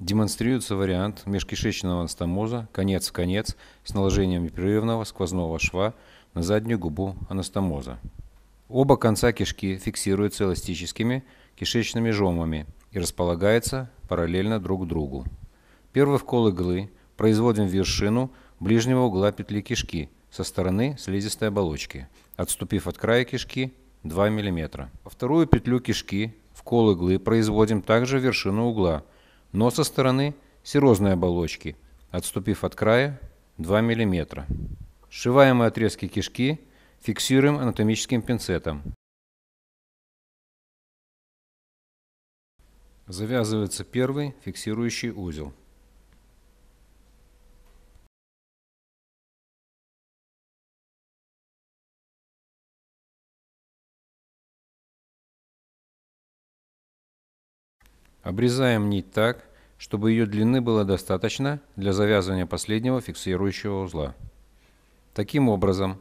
Демонстрируется вариант межкишечного анастомоза конец в конец с наложением непрерывного сквозного шва на заднюю губу анастомоза. Оба конца кишки фиксируются эластическими кишечными жомами и располагаются параллельно друг другу. Первый вкол иглы производим в вершину ближнего угла петли кишки со стороны слизистой оболочки, отступив от края кишки 2 мм. Вторую петлю кишки вкол иглы производим также в вершину угла – но со стороны серозной оболочки, отступив от края 2 мм. Сшиваемые отрезки кишки фиксируем анатомическим пинцетом. Завязывается первый фиксирующий узел. Обрезаем нить так, чтобы ее длины было достаточно для завязывания последнего фиксирующего узла. Таким образом,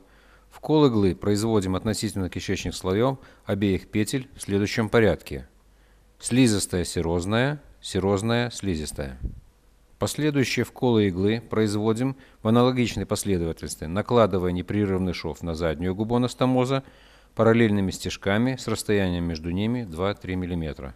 вкол иглы производим относительно кишечных слоев обеих петель в следующем порядке. Слизистая серозная, серозная слизистая. Последующие вколы иглы производим в аналогичной последовательности, накладывая непрерывный шов на заднюю губу анастомоза параллельными стежками с расстоянием между ними 2-3 мм.